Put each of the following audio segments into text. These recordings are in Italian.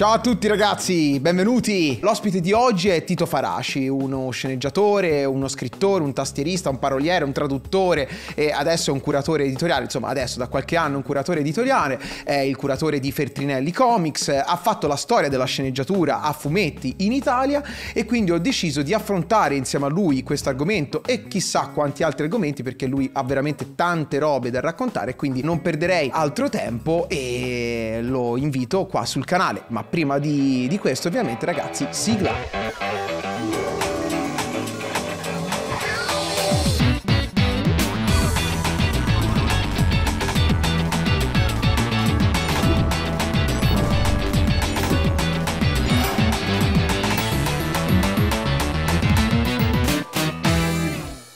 Ciao a tutti ragazzi, benvenuti! L'ospite di oggi è Tito Faraci, uno sceneggiatore, uno scrittore, un tastierista, un paroliere, un traduttore e adesso è un curatore editoriale, insomma adesso da qualche anno un curatore editoriale, è il curatore di Fertrinelli Comics, ha fatto la storia della sceneggiatura a fumetti in Italia e quindi ho deciso di affrontare insieme a lui questo argomento e chissà quanti altri argomenti perché lui ha veramente tante robe da raccontare quindi non perderei altro tempo e lo invito qua sul canale. Ma prima di, di questo ovviamente ragazzi sigla.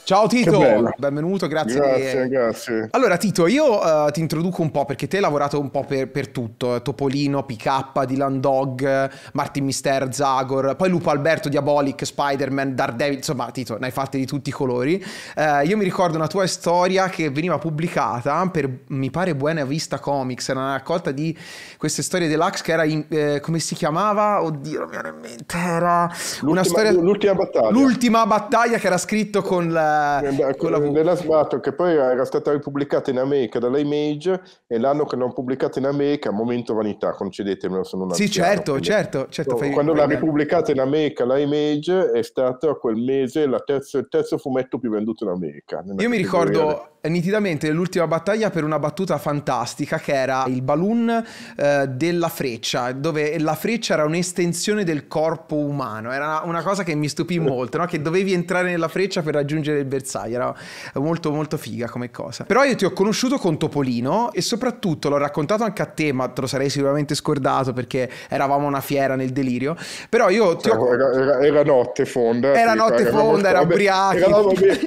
Ciao Tito, benvenuto, grazie. Grazie, grazie. Allora Tito, io uh, ti introduco un po' perché te hai lavorato un po' per, per tutto, eh, Topolino, PK, Dylan Dog, Martin Mister, Zagor, poi Lupo Alberto, Diabolic, Spider-Man, Daredevil, insomma Tito, ne hai fatte di tutti i colori. Uh, io mi ricordo una tua storia che veniva pubblicata per, mi pare, Buena Vista Comics, era una raccolta di queste storie deluxe che era, in, eh, come si chiamava? Oddio, non mi viene in mente, era l'ultima, una storia... L'ultima battaglia. L'ultima battaglia che era scritto con... La, eh, la, da, eh, della Smato che poi era stata ripubblicata in America dalla Image e l'anno che l'hanno pubblicata in America momento vanità concedetemelo sono una sì certo quindi. certo, certo oh, fai, quando l'ha ripubblicata in America la Image è stata quel mese terzo, il terzo fumetto più venduto in America io mi ricordo eh, nitidamente l'ultima battaglia per una battuta fantastica che era il balloon eh, della freccia, dove la freccia era un'estensione del corpo umano, era una cosa che mi stupì molto, no? che dovevi entrare nella freccia per raggiungere il bersaglio, era molto molto figa come cosa. Però io ti ho conosciuto con Topolino e soprattutto l'ho raccontato anche a te, ma te lo sarei sicuramente scordato perché eravamo una fiera nel delirio, però io ti ho... Era, era, era notte fonda. Era notte fonda, era ubriachi. Era,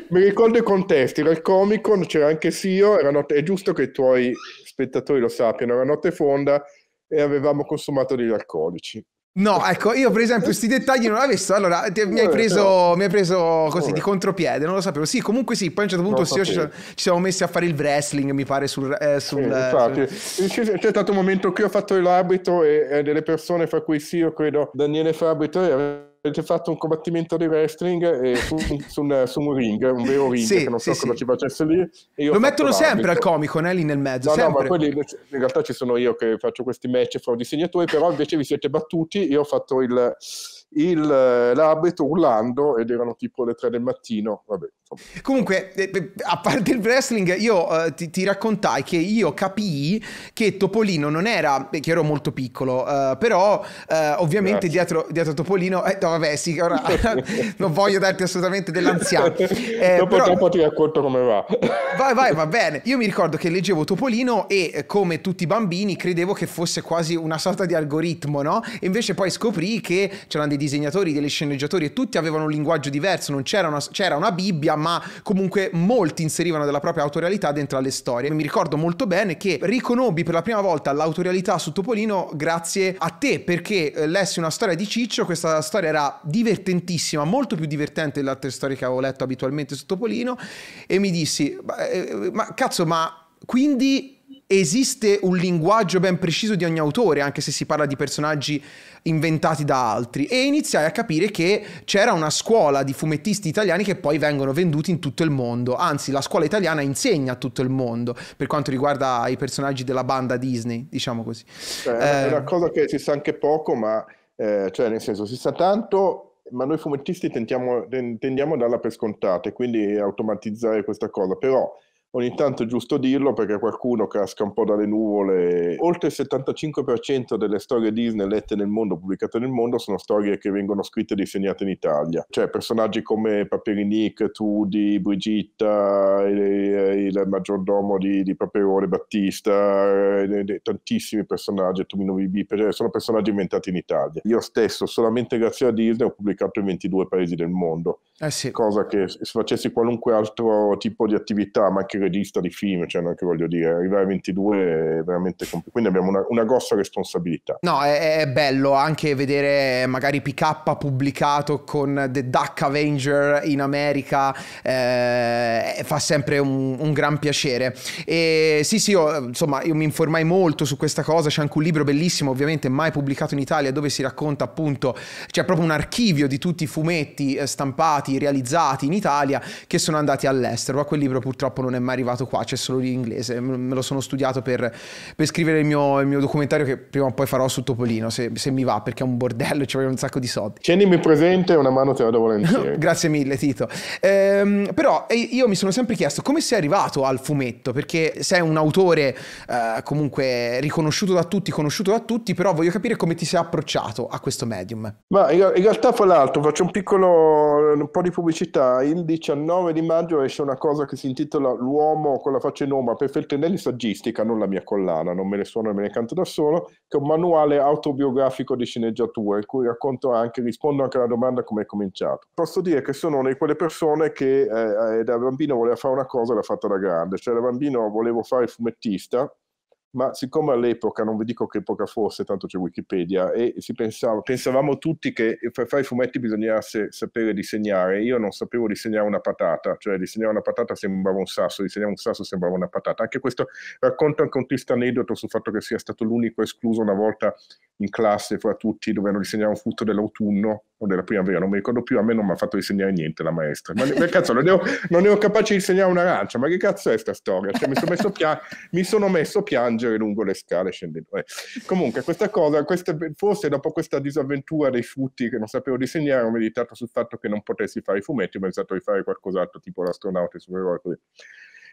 mi ricordo i contesti, era il comico c'era anche Sio, notte, è giusto che i tuoi spettatori lo sappiano, era notte fonda e avevamo consumato degli alcolici. No, ecco, io per esempio questi dettagli non l'ho visto, allora ti, mi, hai eh, preso, eh. mi, hai preso, così di contropiede, non lo sapevo. Sì, comunque sì, poi a un certo punto sì, ci, ci, siamo messi a fare il wrestling, mi pare, sul... Eh, sul, sì, infatti, sul... C'è, stato un momento che ho fatto l'arbitro e, e eh, delle persone fra cui sì, io credo Daniele Fabito e eh, avete fatto un combattimento di wrestling eh, su, su, un, su, un, ring, un vero ring, sì, che non so sì, cosa sì. ci facesse lì. Lo mettono sempre al comico, eh, lì nel mezzo. No, sempre. no, ma quelli in realtà ci sono io che faccio questi match fra disegnatori, però invece vi siete battuti, io ho fatto il il, eh, l'abito urlando ed erano tipo le tre del mattino. Vabbè, Comunque, eh, eh, a parte il wrestling, io uh, ti, ti, raccontai che io capii che Topolino non era, che ero molto piccolo, uh, però uh, ovviamente dietro, dietro, Topolino, eh, no, vabbè sì, ora non voglio darti assolutamente dell'anziano. Eh, dopo, però, dopo ti racconto come va. vai, vai, va bene. Io mi ricordo che leggevo Topolino e come tutti i bambini credevo che fosse quasi una sorta di algoritmo, no? E invece poi scoprì che c'erano dei i disegnatori, degli sceneggiatori e tutti avevano un linguaggio diverso, non c'era una, c'era una Bibbia, ma comunque molti inserivano della propria autorialità dentro alle storie. Mi ricordo molto bene che riconobbi per la prima volta l'autorialità su Topolino grazie a te, perché eh, lessi una storia di Ciccio, questa storia era divertentissima, molto più divertente delle altre storie che avevo letto abitualmente su Topolino, e mi dissi, ma, eh, ma cazzo, ma quindi esiste un linguaggio ben preciso di ogni autore, anche se si parla di personaggi inventati da altri, e iniziai a capire che c'era una scuola di fumettisti italiani che poi vengono venduti in tutto il mondo, anzi la scuola italiana insegna a tutto il mondo per quanto riguarda i personaggi della banda Disney, diciamo così. Cioè, eh, è una cosa che si sa anche poco, ma eh, cioè nel senso si sa tanto ma noi fumettisti tendiamo a darla per scontata e quindi automatizzare questa cosa, però Ogni tanto è giusto dirlo perché qualcuno casca un po' dalle nuvole. Oltre il 75% delle storie Disney lette nel mondo, pubblicate nel mondo, sono storie che vengono scritte e disegnate in Italia. Cioè personaggi come Paperi Nick, Tudi, Brigitta, il, eh, eh, eh, il maggiordomo di, di Paperone, Battista, tantissimi personaggi, Tumino Bibi, sono personaggi inventati in Italia. Io stesso, solamente grazie a Disney, ho pubblicato in 22 paesi del mondo. Eh sì. Cosa che se facessi qualunque altro tipo di attività, ma anche regista di film, cioè non che voglio dire, arrivare a 22 è veramente complicato, quindi abbiamo una, una, grossa responsabilità. No, è, è, bello anche vedere magari PK pubblicato con The Duck Avenger in America, eh, fa sempre un, un, gran piacere. E sì, sì, io, insomma, io mi informai molto su questa cosa, c'è anche un libro bellissimo, ovviamente mai pubblicato in Italia, dove si racconta appunto, c'è proprio un archivio di tutti i fumetti eh, stampati, realizzati in Italia, che sono andati all'estero, ma quel libro purtroppo non è mai mai arrivato qua, c'è solo l'inglese. Me lo sono studiato per, per scrivere il mio, il mio, documentario che prima o poi farò su Topolino, se, se mi va, perché è un bordello, ci voglio un sacco di soldi. Tienimi presente, una mano te la do volentieri. Grazie mille Tito. Ehm, però eh, io mi sono sempre chiesto come sei arrivato al fumetto, perché sei un autore eh, comunque riconosciuto da tutti, conosciuto da tutti, però voglio capire come ti sei approcciato a questo medium. Ma in, in realtà, fra l'altro, faccio un piccolo, un po' di pubblicità. Il 19 di maggio esce una cosa che si intitola L'uomo uomo con la faccia in ombra per Feltrinelli saggistica, non la mia collana, non me ne suono e me ne canto da solo, che è un manuale autobiografico di sceneggiatura in cui racconto anche, rispondo anche alla domanda come è cominciato. Posso dire che sono una di quelle persone che eh, eh, da bambino voleva fare una cosa e l'ha fatta da grande, cioè da bambino volevo fare il fumettista ma siccome all'epoca, non vi dico che epoca fosse, tanto c'è Wikipedia, e pensava, pensavamo tutti che per fare i fumetti bisognasse sapere disegnare, io non sapevo disegnare una patata, cioè disegnare una patata sembrava un sasso, disegnare un sasso sembrava una patata. Anche questo racconta anche un triste aneddoto sul fatto che sia stato l'unico escluso una volta in classe fra tutti, dovevano disegnare un frutto dell'autunno o della primavera, non mi ricordo più, a me non mi ha fatto disegnare niente la maestra. Ma che cazzo, non ero, non ero capace di disegnare un'arancia, ma che cazzo è questa storia? Cioè, mi, sono messo pia- mi sono messo a piangere sporgere lungo le scale scendendo. Eh. Comunque, questa cosa, questa, forse dopo questa disavventura dei frutti che non sapevo disegnare, ho meditato sul fatto che non potessi fare i fumetti, ho pensato di fare qualcos'altro, tipo l'astronauta e supereroi. Così.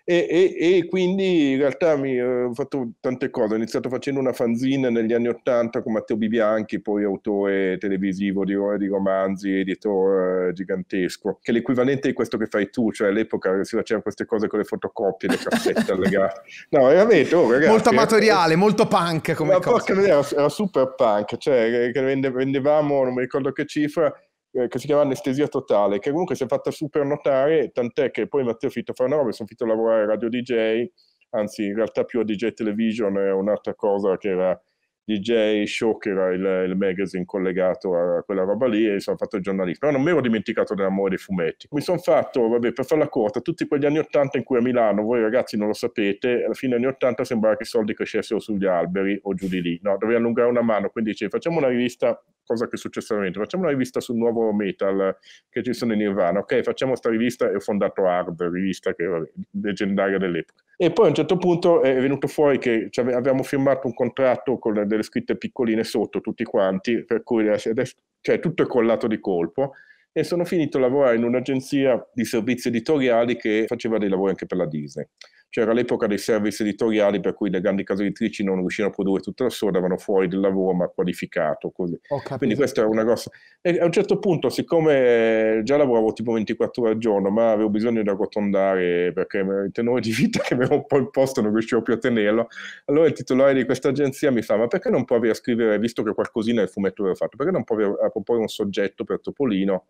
E, e, e, quindi in realtà mi, eh, ho fatto tante cose, ho iniziato facendo una fanzine negli anni Ottanta con Matteo Bibianchi, poi autore televisivo di, di romanzi, editore eh, gigantesco, che è l'equivalente di questo che fai tu, cioè all'epoca si facevano queste cose con le fotocopie, le cassette allegate. No, veramente, oh, ragazzi, Molto eh, amatoriale, eh, molto punk come cosa. Era, era super punk, cioè che vendevamo, non mi ricordo che cifra, eh, che si chiama Anestesia Totale, che comunque si è fatta super notare, tant'è che poi Matteo Fitto fa a una roba, sono finito a lavorare a Radio DJ, anzi in realtà più a DJ Television è un'altra cosa che era DJ Shock che era il, il, magazine collegato a quella roba lì, e sono fatto il giornalista. Ma non mi ero dimenticato dell'amore dei fumetti. Mi sono fatto, vabbè, per farla corta, tutti quegli anni 80 in cui a Milano, voi ragazzi non lo sapete, alla fine degli anni 80 sembrava che i soldi crescessero sugli alberi o giù di lì. No, dovevi allungare una mano, quindi dicevi facciamo una rivista cosa che successivamente facciamo una rivista sul nuovo metal che ci sono in Nirvana ok facciamo questa rivista e ho fondato Hard rivista che vabbè, leggendaria dell'epoca e poi a un certo punto è venuto fuori che abbiamo firmato un contratto con le delle scritte piccoline sotto tutti quanti, per cui adesso, cioè, tutto è collato di colpo e sono finito a lavorare in un'agenzia di servizi editoriali che faceva dei lavori anche per la Disney. C'era cioè, l'epoca dei service editoriali per cui le grandi case editrici non riuscivano a produrre tutto da sole, davano fuori del lavoro ma qualificato. Così. Quindi questa era una grossa... E a un certo punto, siccome già lavoravo tipo 24 ore al giorno, ma avevo bisogno di arrotondare perché il tenore di vita che avevo un po' imposto non riuscivo più a tenerlo, allora il titolare di questa agenzia mi fa ma perché non provi a scrivere, visto che qualcosina il fumetto aveva fatto, perché non provi a proporre un soggetto per Topolino?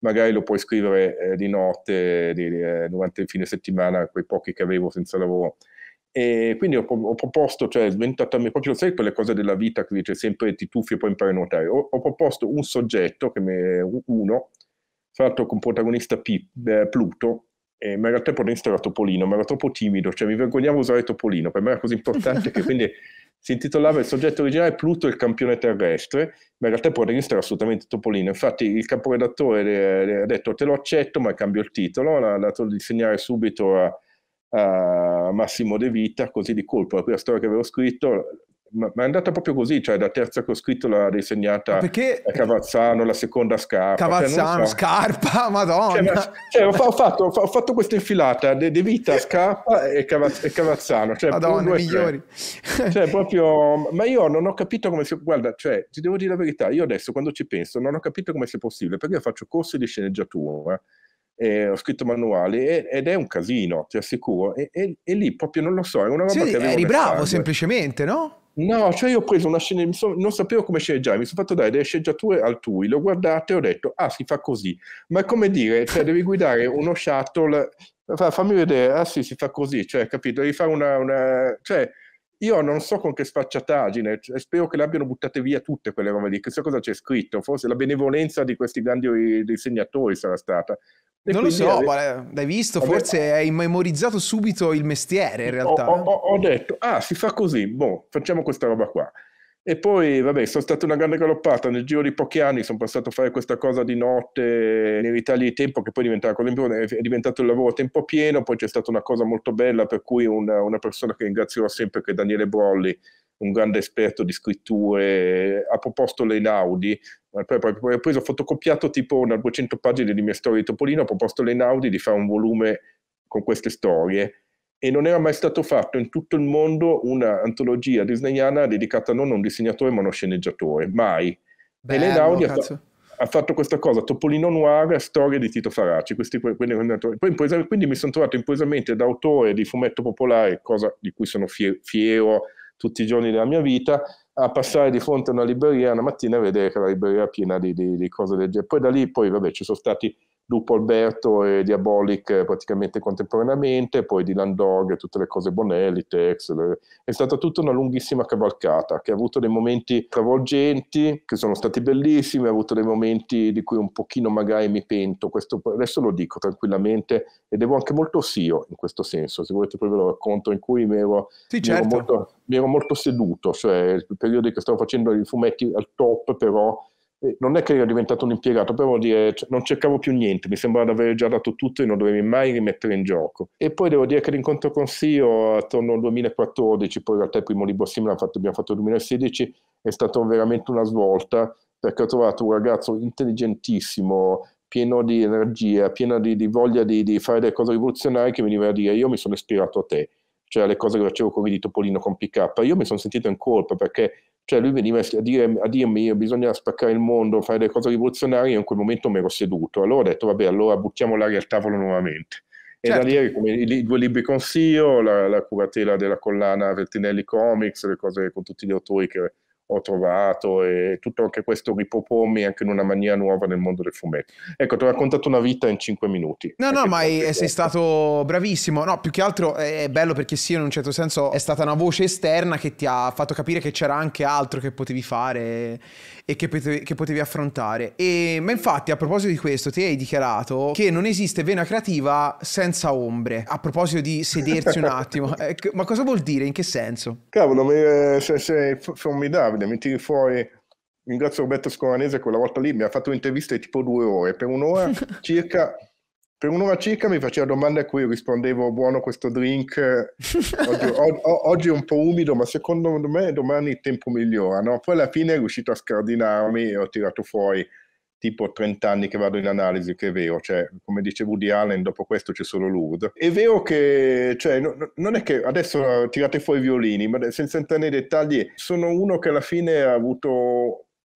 magari lo puoi scrivere eh, di notte, di, eh, durante il fine settimana, quei pochi che avevo senza lavoro. E quindi ho, ho proposto, cioè me proprio sai quelle cose della vita che dice sempre ti tuffi e poi impari a nuotare. Ho, ho proposto un soggetto, che me, uno, fatto con protagonista P, eh, Pluto, eh, ma in realtà il protagonista era Topolino, ma era troppo timido, cioè mi vergognavo di usare Topolino, per me era così importante che quindi si intitolava il soggetto originale Pluto il campione terrestre, ma in realtà il protagonista era assolutamente Topolino, infatti il caporedattore ha detto te lo accetto ma cambio il titolo, l'ha dato di segnare subito a, a Massimo De Vita, così di colpo la prima storia che avevo scritto ma, è andata proprio così, cioè da terza che ho scritto l'ha disegnata perché... Cavazzano, la seconda Scarpa. Cioè, Cavazzano, cioè, so. Scarpa, cioè, madonna! Cioè, ma, cioè, ho, fatto, ho, fatto, questa infilata De, De Vita, Scarpa e, Cavaz- e Cavazzano. Cioè, madonna, migliori! Cioè, proprio... Ma io non ho capito come sia... Guarda, cioè, ti devo dire la verità, io adesso quando ci penso non ho capito come sia possibile, perché io faccio corsi di sceneggiatura, eh, ho scritto manuali ed è un casino, ti assicuro, e, e, e, lì proprio non lo so, è una roba sì, che... Eri bravo, semplicemente, no? No, cioè io ho preso una scena, so, non sapevo come sceneggiare, mi sono fatto dare delle sceneggiature altrui, l'ho guardato e ho detto, ah, si fa così. Ma è come dire, cioè devi guidare uno shuttle, fammi vedere, ah sì, si fa così, cioè, capito, devi fare una... una cioè, io non so con che sfacciataggine, cioè, spero che le abbiano buttate via tutte quelle robe lì, chissà cosa c'è scritto, forse la benevolenza di questi grandi disegnatori sarà stata. E non lo so, ave... Guarda, l'hai visto, Vabbè, forse hai memorizzato subito il mestiere in realtà. Ho, ho, ho detto, ah, si fa così, boh, facciamo questa roba qua. E poi, vabbè, sono stata una grande galoppata. Nel giro di pochi anni sono passato a fare questa cosa di notte nei ritagli di tempo, che poi diventava cosa importante, è diventato il lavoro a tempo pieno. Poi c'è stata una cosa molto bella, per cui una, una persona che ringrazierò sempre, che è Daniele Brolli, un grande esperto di scritture, ha proposto l'Einaudi. Poi, poi, poi ho preso, fotocopiato tipo una 200 pagine di mia storia di Topolino, ha proposto l'Einaudi di fare un volume con queste storie e non era mai stato fatto in tutto il mondo un'antologia disneyana dedicata non a un disegnatore ma a uno sceneggiatore, mai. Bello, Elena Audi ha, ha, fatto questa cosa, Topolino Noir, storia di Tito Faraci, questi, quelli, poi impresa, quindi mi sono trovato impresamente da autore di fumetto popolare, cosa di cui sono fier- fiero tutti i giorni della mia vita, a passare di fronte a una libreria una mattina e vedere che la libreria era piena di, di, di cose del genere. Poi da lì, poi vabbè, ci sono stati Lupo Alberto e Diabolic eh, praticamente contemporaneamente, poi Dylan Dog e tutte le cose Bonelli, Tex. Le... È stata tutta una lunghissima cavalcata che ha avuto dei momenti travolgenti, che sono stati bellissimi, ha avuto dei momenti di cui un pochino magari mi pento, questo adesso lo dico tranquillamente e devo anche molto osio in questo senso, se volete poi ve lo racconto, in cui mi ero, sì, mi ero certo. molto, mi ero molto seduto, cioè il periodo in cui stavo facendo i fumetti al top però eh, non è che ero diventato un impiegato, però dire, cioè, non cercavo più niente, mi sembrava di aver già dato tutto e non dovevi mai rimettere in gioco. E poi devo dire che l'incontro con Sio attorno al 2014, poi in realtà il primo libro simile abbiamo fatto nel 2016, è stato veramente una svolta perché ho trovato un ragazzo intelligentissimo, pieno di energia, pieno di, di voglia di, di fare delle cose rivoluzionarie che veniva a dire io mi sono ispirato a te cioè alle cose che facevo con Ridi Topolino con PK, io mi sono sentito in colpa perché cioè lui veniva a, dire, a dirmi bisogna spaccare il mondo, fare delle cose rivoluzionarie, io in quel momento mi ero seduto. Allora ho detto vabbè, allora buttiamo l'aria al tavolo nuovamente. E da certo. lì come i due libri consiglio, la, la curatela della collana Vertinelli Comics, le cose con tutti gli autori che ho trovato e tutto anche questo ripropormi anche in una maniera nuova nel mondo del fumetto. Ecco, ti ho raccontato una vita in cinque minuti. No, no, ma sei stato bravissimo. No, più che altro è bello perché sì, in un certo senso è stata una voce esterna che ti ha fatto capire che c'era anche altro che potevi fare e che potevi, che potevi affrontare. E, ma infatti, a proposito di questo, ti hai dichiarato che non esiste vena creativa senza ombre. A proposito di sedersi un attimo, eh, ma cosa vuol dire? In che senso? Cavolo, eh, sei formidabile guarda, mi tiri fuori ringrazio Roberto Scoranese quella volta lì mi ha fatto un'intervista di tipo due ore per un'ora circa per un'ora circa mi faceva domande a cui rispondevo buono questo drink oggi, o, oggi, è un po' umido ma secondo me domani il tempo migliora no? poi alla fine è riuscito a scardinarmi e ho tirato fuori tipo 30 anni che vado in analisi, che è vero, cioè, come dice Woody Allen, dopo questo c'è solo Lourdes. È vero che, cioè, no, non è che adesso tirate fuori i violini, ma senza entrare nei dettagli, sono uno che alla fine ha avuto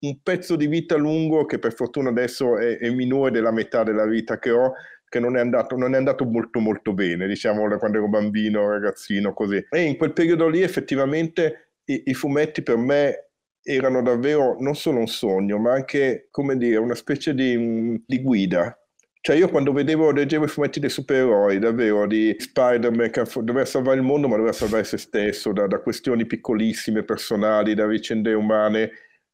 un pezzo di vita lungo che per fortuna adesso è, è minore della metà della vita che ho, che non è, andato, non è andato, molto molto bene, diciamo da quando ero bambino, ragazzino, così. E in quel periodo lì effettivamente i, i fumetti per me erano davvero non solo un sogno, ma anche, come dire, una specie di, mm, di guida. Cioè io quando vedevo, leggevo i fumetti dei supereroi, davvero, di Spider-Man che doveva salvare il mondo, ma doveva salvare se stesso, da, da questioni piccolissime, personali, da vicende umane,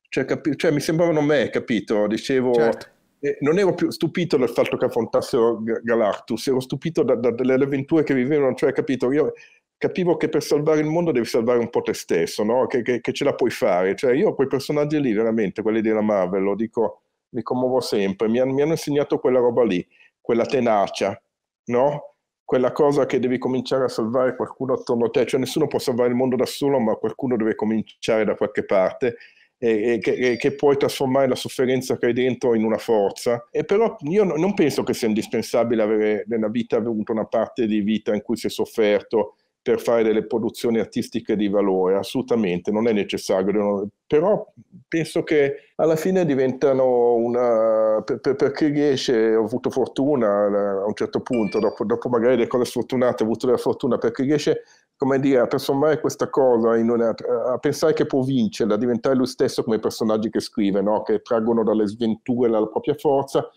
cioè, capi- cioè mi sembravano me, capito? Dicevo... Certo. Eh, non ero più stupito dal fatto che affrontassero Galactus, ero stupito da, da, dalle avventure che vivevano, cioè capito, io capivo che per salvare il mondo devi salvare un po' te stesso, no? che, che, che, ce la puoi fare. Cioè, io quei personaggi lì, veramente, quelli della Marvel, lo dico, mi commuovo sempre, mi, mi hanno insegnato quella roba lì, quella tenacia, no? quella cosa che devi cominciare a salvare qualcuno attorno a te, cioè nessuno può salvare il mondo da solo, ma qualcuno deve cominciare da qualche parte e, che, che, puoi trasformare la sofferenza che hai dentro in una forza. E però io non penso che sia indispensabile avere nella vita avuto una parte di vita in cui si è sofferto per fare delle produzioni artistiche di valore, assolutamente, non è necessario, però penso che alla fine diventano una... Per, per, per chi riesce, ho avuto fortuna a un certo punto, dopo, dopo magari le cose sfortunate ho avuto della fortuna, per chi riesce come dire, a trasformare questa cosa una, a pensare che può vincere, a diventare lui stesso come i personaggi che scrive, no? che traggono dalle sventure la propria forza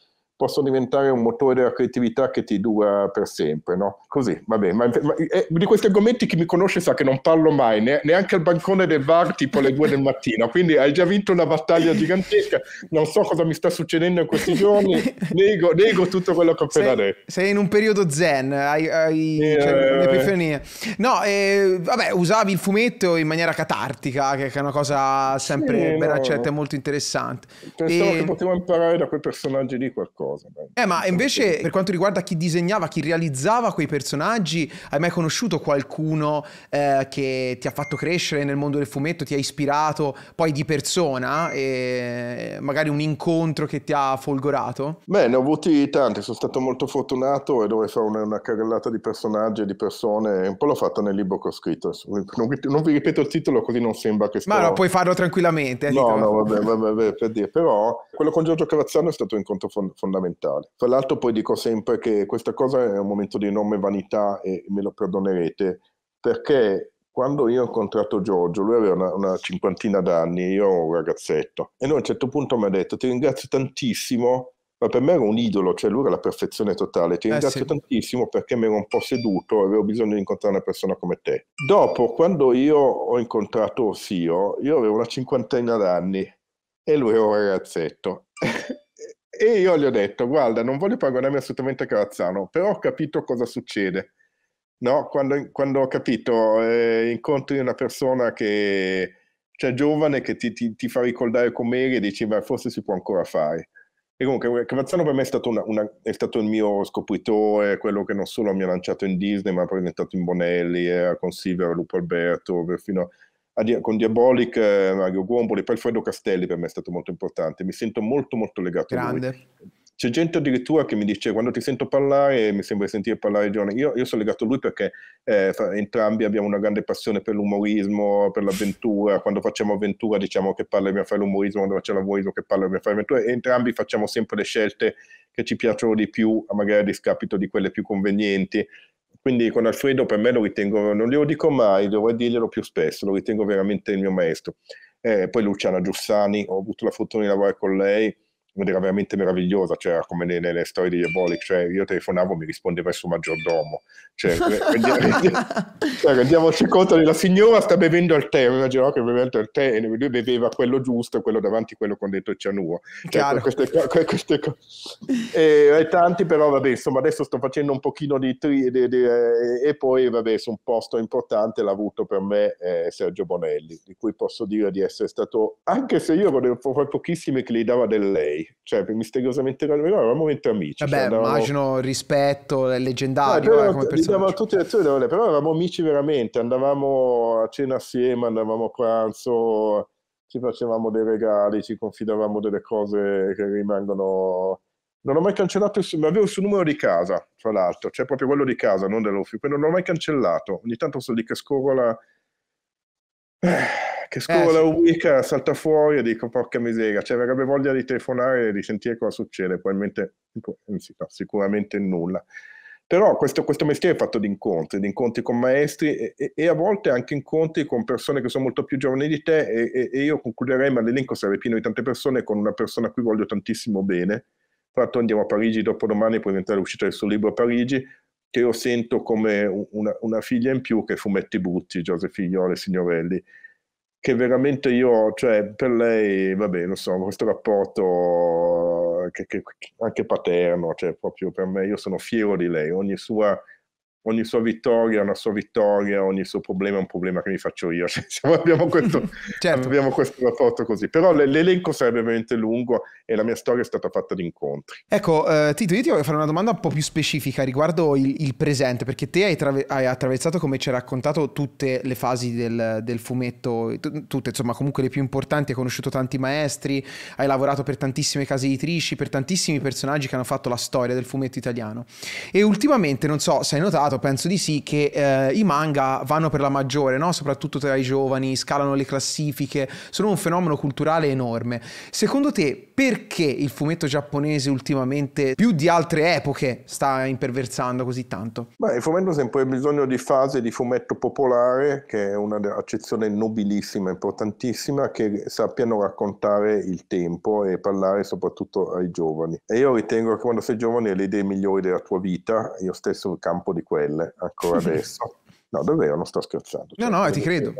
possono diventare un motore della creatività che ti dura per sempre, no? Così, vabbè, ma, ma eh, di questi argomenti chi mi conosce sa che non parlo mai, ne, neanche al bancone del VAR tipo alle due del mattino, quindi hai già vinto una battaglia gigantesca, non so cosa mi sta succedendo in questi giorni, nego, nego tutto quello che ho appena sei, detto. Sei in un periodo zen, hai, hai cioè, eh, cioè, un'epifania. No, eh, vabbè, usavi il fumetto in maniera catartica, che è una cosa sempre sì, ben no. accetta e molto interessante. Pensavo e... che potevo imparare da quei personaggi lì qualcosa cose. Eh, ma invece per quanto riguarda chi disegnava, chi realizzava quei personaggi, hai mai conosciuto qualcuno eh, che ti ha fatto crescere nel mondo del fumetto, ti ha ispirato poi di persona e magari un incontro che ti ha folgorato? Beh, ne ho avuti tanti, sono stato molto fortunato e dovrei fare una, una carrellata di personaggi e di persone, un po' l'ho fatta nel libro che ho scritto, non vi, non vi ripeto il titolo così non sembra che sto... Ma no, puoi farlo tranquillamente. Eh, no, no, vabbè, vabbè, vabbè, per dire, però quello con Giorgio Cavazzano è stato un incontro fond- fondamentale fondamentale. Tra l'altro poi dico sempre che questa cosa è un momento di enorme vanità e me lo perdonerete, perché quando io ho incontrato Giorgio, lui aveva una, una cinquantina d'anni, io ero un ragazzetto, e lui a un certo punto mi ha detto ti ringrazio tantissimo, ma per me era un idolo, cioè lui era la perfezione totale, ti eh ringrazio sì. tantissimo perché mi ero un po' seduto e avevo bisogno di incontrare una persona come te. Dopo, quando io ho incontrato Sio, io avevo una cinquantina d'anni e lui era un ragazzetto. E io gli ho detto, guarda, non voglio paragonarmi assolutamente a Carazzano, però ho capito cosa succede. No? Quando, quando, ho capito, eh, incontri una persona che cioè, giovane che ti, ti, ti fa ricordare com'eri e dici, ma forse si può ancora fare. E comunque eh, Carazzano per me è stato, una, una, è stato, il mio scopritore, quello che non solo mi ha lanciato in Disney, ma ha presentato in Bonelli, era eh, con Silvio, Lupo Alberto, perfino con Diabolic, eh, Mario Gomboli, poi Alfredo Castelli per me è stato molto importante, mi sento molto molto legato Grande. a lui. C'è gente addirittura che mi dice quando ti sento parlare mi sembra di sentire parlare Giovanni. Io, io, sono legato a lui perché eh, entrambi abbiamo una grande passione per l'umorismo, per l'avventura. Quando facciamo avventura diciamo che parla mia fare l'umorismo, quando facciamo l'umorismo che parla mia fare l'avventura. E entrambi facciamo sempre le scelte che ci piacciono di più, magari a discapito di quelle più convenienti. Quindi con Alfredo per me lo ritengo, non glielo dico mai, dovrei dirglielo più spesso, lo ritengo veramente il mio maestro. Eh, poi Luciana Giussani, ho avuto la fortuna di lavorare con lei, era veramente meravigliosa, cioè come nelle, nelle storie di Ebolic, cioè io telefonavo e mi rispondeva il suo maggiordomo, cioè, cioè rendiamoci conto che la signora sta bevendo il tè, immaginavo che beveva il tè e lui beveva quello giusto, quello davanti, quello con dentro il cianuro, cioè, queste, queste cose. E, e, tanti però vabbè insomma adesso sto facendo un pochino di, tri, di, di eh, e poi vabbè su un posto importante l'ha avuto per me eh, Sergio Bonelli, di cui posso dire di essere stato, anche se io volevo pochissimi che gli dava del lei, cioè misteriosamente erano miei, eravamo veramente amici. Vabbè, cioè, andavamo... immagino rispetto, è leggendario no, eh, come personaggio. Tutti, però eravamo amici veramente, andavamo a cena assieme, andavamo a pranzo, ci facevamo dei regali, ci confidavamo delle cose che rimangono... Non ho mai cancellato il suo, avevo il suo numero di casa, tra l'altro, cioè proprio quello di casa, non dell'ufficio, quindi non l'ho mai cancellato. Ogni tanto sono lì che la che eh, scuola eh, sì. Wicca salta fuori e dico porca miseria, cioè avrebbe voglia di telefonare e di sentire cosa succede, probabilmente, anzi, no, sicuramente nulla. Però questo, questo, mestiere è fatto di incontri, di incontri con maestri e, e, e, a volte anche incontri con persone che sono molto più giovani di te e, e io concluderei, ma l'elenco sarebbe pieno di tante persone, con una persona a cui voglio tantissimo bene. Tra l'altro andiamo a Parigi dopo domani, a presentare l'uscita del suo libro a Parigi, che io sento come una, una, figlia in più che fumetti butti, Giuseppe Figliole, Signorelli che veramente io, cioè per lei, vabbè, non so, questo rapporto eh, che, che, anche paterno, cioè proprio per me, io sono fiero di lei, ogni sua ogni sua vittoria è una sua vittoria, ogni suo problema è un problema che mi faccio io. Cioè, abbiamo, questo, certo. abbiamo, questo, rapporto così. Però l'elenco sarebbe veramente lungo e la mia storia è stata fatta di incontri. Ecco, eh, Tito, io ti voglio fare una domanda un po' più specifica riguardo il, il presente, perché te hai, trave- hai, attraversato, come ci hai raccontato, tutte le fasi del, del fumetto, t- tutte, insomma, comunque le più importanti, hai conosciuto tanti maestri, hai lavorato per tantissime case editrici, per tantissimi personaggi che hanno fatto la storia del fumetto italiano. E ultimamente, non so se hai notato, notato, esatto, penso di sì, che eh, i manga vanno per la maggiore, no? soprattutto tra i giovani, scalano le classifiche, sono un fenomeno culturale enorme. Secondo te perché il fumetto giapponese ultimamente, più di altre epoche, sta imperversando così tanto? Beh, il fumetto sempre ha bisogno di fase di fumetto popolare, che è un'accezione nobilissima, importantissima, che sappiano raccontare il tempo e parlare soprattutto ai giovani. E io ritengo che quando sei giovane hai le idee migliori della tua vita, io stesso campo di questo quelle ancora adesso. No, davvero, non sto scherzando. Cioè, no, no, ti credo.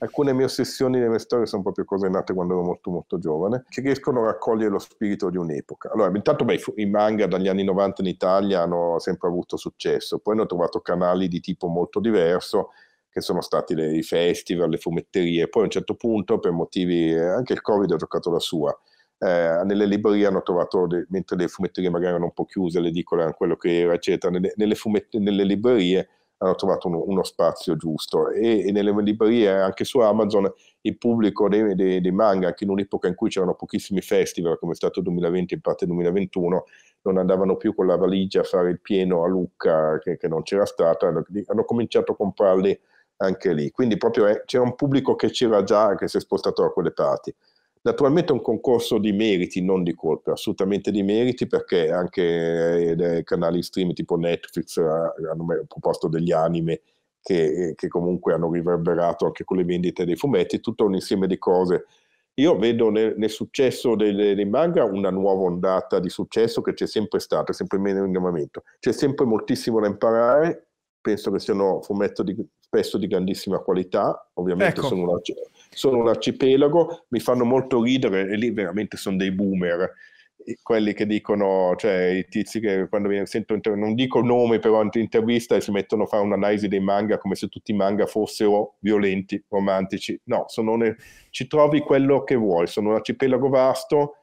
Alcune mie ossessioni nelle storie sono proprio cose nate quando ero molto molto giovane, che riescono a raccogliere lo spirito di un'epoca. Allora, intanto beh, i manga dagli anni 90 in Italia hanno sempre avuto successo, poi hanno trovato canali di tipo molto diverso, che sono stati i festival, le fumetterie, poi a un certo punto, per motivi eh, anche il Covid ha giocato la sua, eh, nelle librerie hanno trovato, de, mentre le fumetterie magari erano un po' chiuse, le edicole erano quello che era, eccetera, nelle, nelle, fumet- nelle librerie hanno trovato uno, uno spazio giusto e, e, nelle librerie anche su Amazon il pubblico dei, dei, dei, manga anche in un'epoca in cui c'erano pochissimi festival come è stato 2020 e parte 2021 non andavano più con la valigia a fare il pieno a Lucca che, che non c'era stata hanno, hanno, cominciato a comprarli anche lì quindi proprio eh, c'era un pubblico che c'era già che si è spostato da quelle parti Naturalmente è un concorso di meriti, non di colpe, assolutamente di meriti perché anche eh, canali stream tipo Netflix eh, hanno proposto degli anime che, che, comunque hanno riverberato anche con le vendite dei fumetti, tutto un insieme di cose. Io vedo nel, nel successo dei, dei, manga una nuova ondata di successo che c'è sempre stata, sempre meno ingamamento. C'è sempre moltissimo da imparare, penso che siano fumetti spesso di grandissima qualità, ovviamente ecco. sono una certa sono un arcipelago, mi fanno molto ridere e lì veramente sono dei boomer quelli che dicono, cioè i tizi che quando mi sento, non dico nome però in intervista e si mettono a fare un'analisi dei manga come se tutti i manga fossero violenti, romantici, no, sono ne- ci trovi quello che vuoi, sono un arcipelago vasto,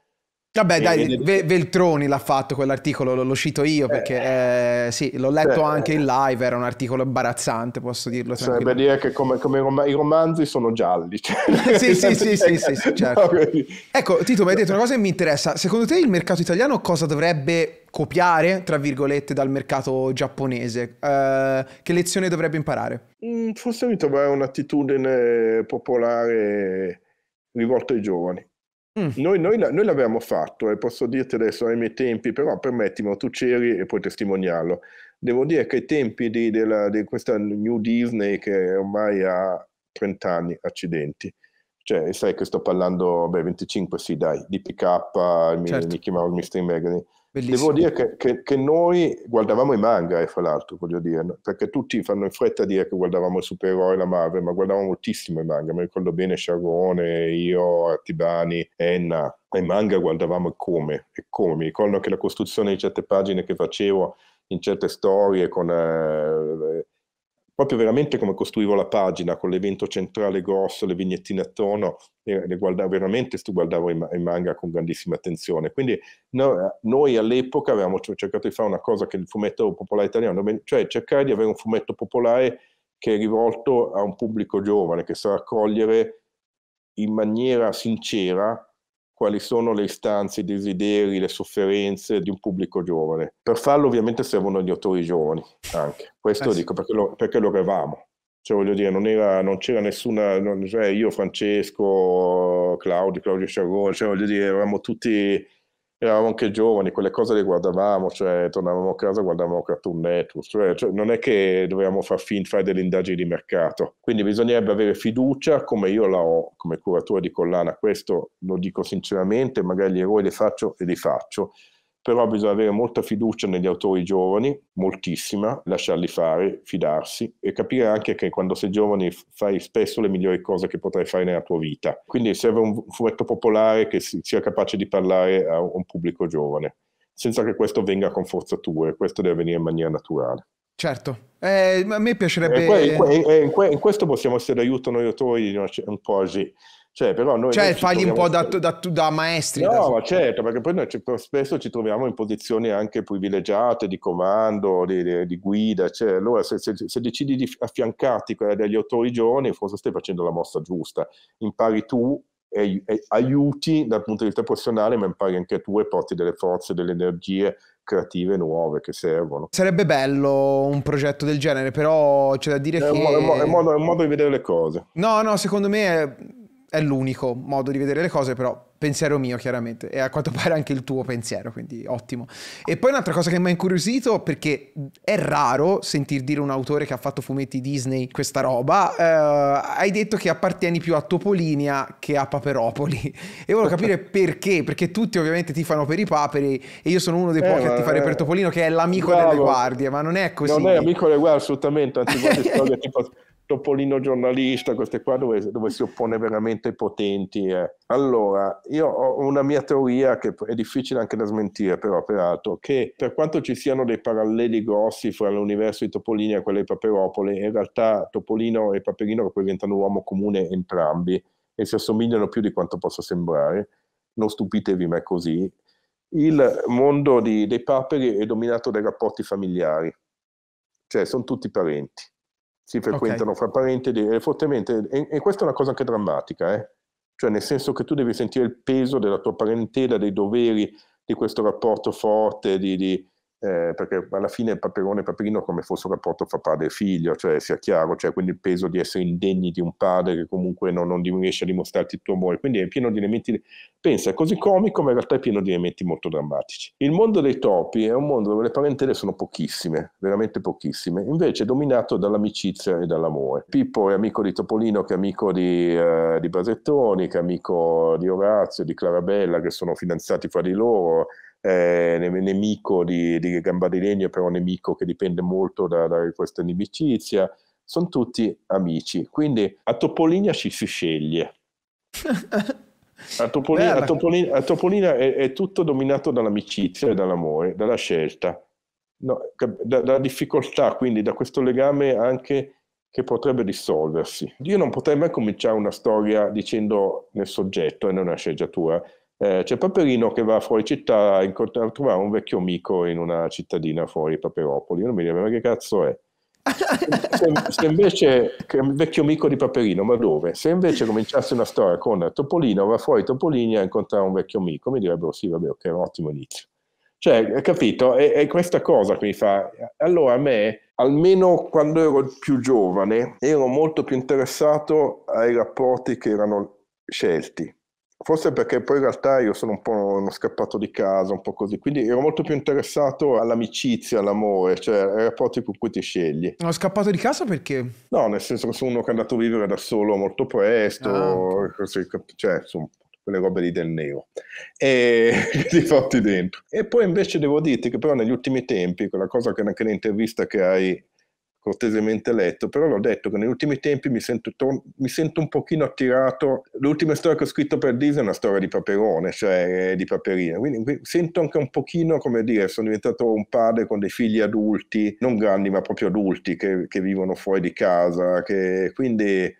Vabbè, dai, v- Veltroni l'ha fatto quell'articolo, lo, cito io perché eh, eh sì, l'ho letto eh, anche in live, era un articolo imbarazzante, posso dirlo. Sarebbe cioè, dire che come, come i romanzi sono gialli. Cioè, sì, sì, sì, sì, sì, sì, certo. No, quindi... Ecco, Tito, mi hai detto una cosa che mi interessa. Secondo te il mercato italiano cosa dovrebbe copiare, tra virgolette, dal mercato giapponese? Eh, che lezione dovrebbe imparare? Mm, forse ritrovare un'attitudine popolare rivolta ai giovani Mm. Noi, noi, noi, l'abbiamo fatto e eh, posso dirti adesso ai miei tempi, però permettimi, tu c'eri e puoi testimoniarlo. Devo dire che ai tempi di, della, di questa New Disney che ormai ha 30 anni, accidenti, cioè sai che sto parlando, beh 25 sì dai, di PK, eh, certo. chiamavo Mouse, Mystery Magazine, Bellissimo. Devo dire che, che, che, noi guardavamo i manga, eh, fra l'altro, voglio dire, perché tutti fanno in fretta a dire che guardavamo il supereroe e la Marvel, ma guardavamo moltissimo i manga. Mi ricordo bene Sciarrone, io, Artibani, Enna. i manga guardavamo come, e come. Mi ricordo anche la costruzione di certe pagine che facevo in certe storie con... Eh, proprio veramente come costruivo la pagina, con l'evento centrale grosso, le vignettine a tono, le guardavo veramente, tu guardavo i, manga con grandissima attenzione. Quindi no, noi all'epoca avevamo cercato di fare una cosa che il fumetto popolare italiano, cioè cercare di avere un fumetto popolare che è rivolto a un pubblico giovane, che sa raccogliere in maniera sincera quali sono le istanze, i desideri, le sofferenze di un pubblico giovane. Per farlo ovviamente servono gli autori giovani anche, questo eh dico perché lo, perché lo eravamo. Cioè voglio dire, non, era, non c'era nessuna, non, cioè io, Francesco, Claudio, Claudio Sciarrone, cioè voglio dire, eravamo tutti eravamo anche giovani, quelle cose le guardavamo, cioè tornavamo a casa, guardavamo Cartoon Network, cioè, cioè, non è che dovevamo far finta fare delle indagini di mercato, quindi bisognerebbe avere fiducia, come io la ho come curatore di collana, questo lo dico sinceramente, magari gli errori li faccio e li faccio, però bisogna avere molta fiducia negli autori giovani, moltissima, lasciarli fare, fidarsi e capire anche che quando sei giovane fai spesso le migliori cose che potrai fare nella tua vita. Quindi serve un fumetto popolare che sia capace di parlare a un pubblico giovane, senza che questo venga con forzature, questo deve avvenire in maniera naturale. Certo, eh, a me piacerebbe... In, in, que- in, que- in questo possiamo essere d'aiuto noi autori un po' così cioè, però noi cioè fagli un po' da, da, da maestri. No, da... ma certo, perché poi noi ci, spesso ci troviamo in posizioni anche privilegiate di comando, di, di guida. Cioè, allora, se, se, se, decidi di affiancarti quella degli autori giovani, forse stai facendo la mossa giusta. Impari tu e, e, aiuti dal punto di vista professionale, ma impari anche tu e porti delle forze, delle energie creative nuove che servono. Sarebbe bello un progetto del genere, però c'è da dire è che... Un modo, è, un modo, è un modo di vedere le cose. No, no, secondo me... È è l'unico modo di vedere le cose, però pensiero mio chiaramente, e a quanto pare anche il tuo pensiero, quindi ottimo. E poi un'altra cosa che mi ha incuriosito, perché è raro sentir dire un autore che ha fatto fumetti Disney questa roba, eh, hai detto che appartieni più a Topolinia che a Paperopoli, e volevo capire perché, perché tutti ovviamente ti fanno per i paperi, e io sono uno dei eh, pochi a fare eh, per Topolino, che è l'amico bravo. delle guardie, ma non è così. Non è amico delle guardie assolutamente, anzi guarda, tipo Topolino giornalista, queste qua dove, dove si oppone veramente ai potenti. Eh. Allora, io ho una mia teoria che è difficile anche da smentire, però, peraltro, che per quanto ci siano dei paralleli grossi fra l'universo di Topolini e quello di Paperopoli, in realtà Topolino e Paperino rappresentano un uomo comune entrambi e si assomigliano più di quanto possa sembrare. Non stupitevi, ma è così. Il mondo di, dei paperi è dominato dai rapporti familiari, cioè sono tutti parenti si frequentano okay. fra parenti eh, fortemente, e, e, questa è una cosa anche drammatica, eh? cioè nel senso che tu devi sentire il peso della tua parentela, dei doveri, di questo rapporto forte, di, di, eh, perché alla fine Paperone e Paperino come fosse un rapporto fra padre e figlio, cioè sia chiaro, cioè quindi il peso di essere indegni di un padre che comunque non, non riesce a dimostrarti il tuo amore, quindi è pieno di elementi, pensa, è così comico ma in realtà è pieno di elementi molto drammatici. Il mondo dei topi è un mondo dove le parentele sono pochissime, veramente pochissime, invece è dominato dall'amicizia e dall'amore. Pippo è amico di Topolino che è amico di, eh, di Basettoni, che è amico di Orazio, di Clarabella, che sono fidanzati fra di loro, eh, nemico di, di gamba di legno, però nemico che dipende molto da, da questa inimicizia. Sono tutti amici, quindi a Topolinia ci si sceglie. A Topolina, a Topolina, a Topolina è, è, tutto dominato dall'amicizia e dall'amore, dalla scelta, no, da, dalla difficoltà, quindi da questo legame anche che potrebbe dissolversi. Io non potrei mai cominciare una storia dicendo nel soggetto, e eh, non una sceneggiatura, eh, c'è Paperino che va fuori città a, a, trovare un vecchio amico in una cittadina fuori Paperopoli. Io non mi dico, ma che cazzo è? Se, se invece che un vecchio amico di Paperino, ma dove? Se invece cominciasse una storia con Topolino, va fuori Topolini a incontrare un vecchio amico, mi direbbero sì, vabbè, ok, un ottimo inizio. Cioè, capito? È, è, questa cosa che mi fa. Allora, a me, almeno quando ero più giovane, ero molto più interessato ai rapporti che erano scelti. Forse perché poi in realtà io sono un po' uno scappato di casa, un po' così, quindi ero molto più interessato all'amicizia, all'amore, cioè ai rapporti con cui ti scegli. No, scappato di casa perché? No, nel senso che sono uno che è andato a vivere da solo molto presto, ah. così, cioè insomma quelle robe lì del neo e ti fatti dentro. E poi invece devo dirti che però negli ultimi tempi, quella cosa che anche nell'intervista che hai cortesemente letto, però l'ho detto che negli ultimi tempi mi sento, tor- mi sento un pochino attirato. L'ultima storia che ho scritto per Disney è una storia di Paperone, cioè eh, di Paperina, quindi sento anche un pochino, come dire, sono diventato un padre con dei figli adulti, non grandi ma proprio adulti che, che vivono fuori di casa, che quindi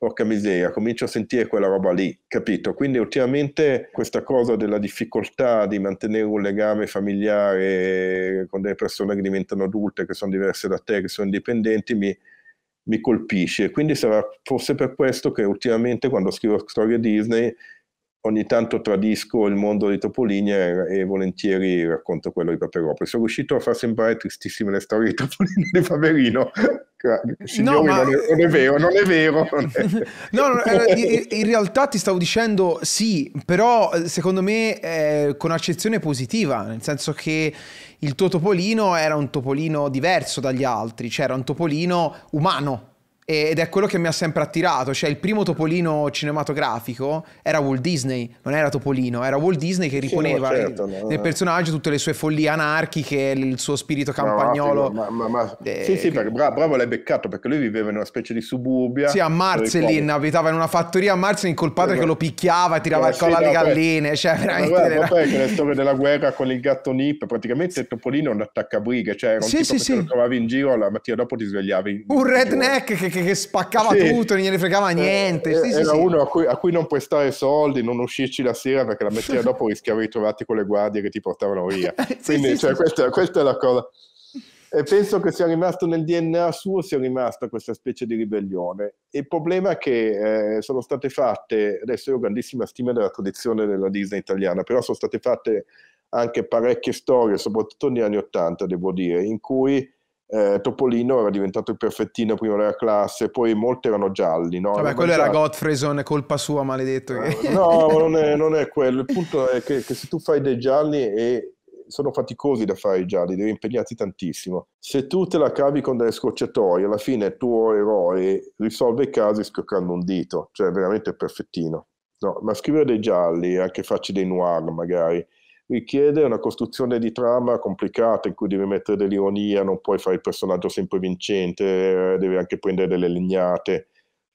porca miseria, comincio a sentire quella roba lì, capito? Quindi ultimamente questa cosa della difficoltà di mantenere un legame familiare con delle persone che diventano adulte, che sono diverse da te, che sono indipendenti, mi, mi colpisce. Quindi sarà forse per questo che ultimamente quando scrivo storie Disney ogni tanto tradisco il mondo di Topolini e, e, volentieri racconto quello di Paperopoli. Sono riuscito a far sembrare tristissime le storie di Topolini e di Faverino. Signori, no, ma... non, è, non, è, vero, non è vero. Non è... no, eh, in, in realtà ti stavo dicendo sì, però eh, secondo me eh, con accezione positiva, nel senso che il tuo Topolino era un Topolino diverso dagli altri, cioè era un Topolino umano, ed è quello che mi ha sempre attirato, cioè il primo Topolino cinematografico era Walt Disney, non era Topolino, era Walt Disney che riponeva sì, no, certo, nel, nel personaggio tutte le sue follie anarchiche, il suo spirito campagnolo. No, ma, ma, ma, eh, sì, sì, perché bravo, bravo l'hai beccato perché lui viveva in una specie di suburbia. Sì, a Marcelin, abitava in una fattoria a Marcelin col padre che esatto. lo picchiava e tirava il collo alle galline, cioè veramente... Ma guarda, era... che le storie della guerra con il gatto Nip, praticamente Topolino è un attaccabrighe, cioè era un sì, tipo sì, che sì. lo trovavi in giro la mattina dopo ti svegliavi. Un redneck che che, che spaccava sì. tutto, non gliene fregava eh, niente. Eh, sì, era sì, uno a cui, a cui, non prestare soldi, non uscirci la sera perché la mattina dopo rischiavi di trovarti con le guardie che ti portavano via. Quindi cioè, questa, questa è la cosa. E penso che sia rimasto nel DNA suo, sia rimasta questa specie di ribellione. Il problema è che eh, sono state fatte, adesso io ho grandissima stima della tradizione della Disney italiana, però sono state fatte anche parecchie storie, soprattutto negli anni Ottanta, devo dire, in cui eh, Topolino era diventato il perfettino prima della classe, poi molti erano gialli. No? Vabbè, erano quello gialli. era Godfreyson, colpa sua, maledetto. Che... Ah, no, non è, non è, quello. Il punto è che, che se tu fai dei gialli e sono faticosi da fare i gialli, devi impegnarti tantissimo. Se tu te la cavi con delle scocciatoie, alla fine il tuo eroe risolve i casi scioccando un dito, cioè veramente perfettino. No, ma scrivere dei gialli, anche facci dei noir magari, richiede una costruzione di trama complicata in cui devi mettere dell'ironia, non puoi fare il personaggio sempre vincente, eh, devi anche prendere delle legnate.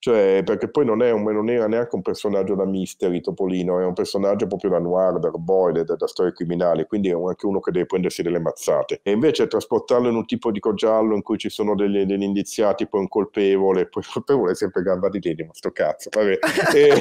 Cioè, perché poi non, un, non, era neanche un personaggio da mystery Topolino, è un personaggio proprio da noir, da boyle, da, da storia criminale, quindi è anche uno che deve prendersi delle mazzate. E invece trasportarlo in un tipo di cogiallo in cui ci sono degli, degli indiziati, poi un colpevole, poi il colpevole è sempre gamba di piedi, ma sto cazzo, vabbè. E...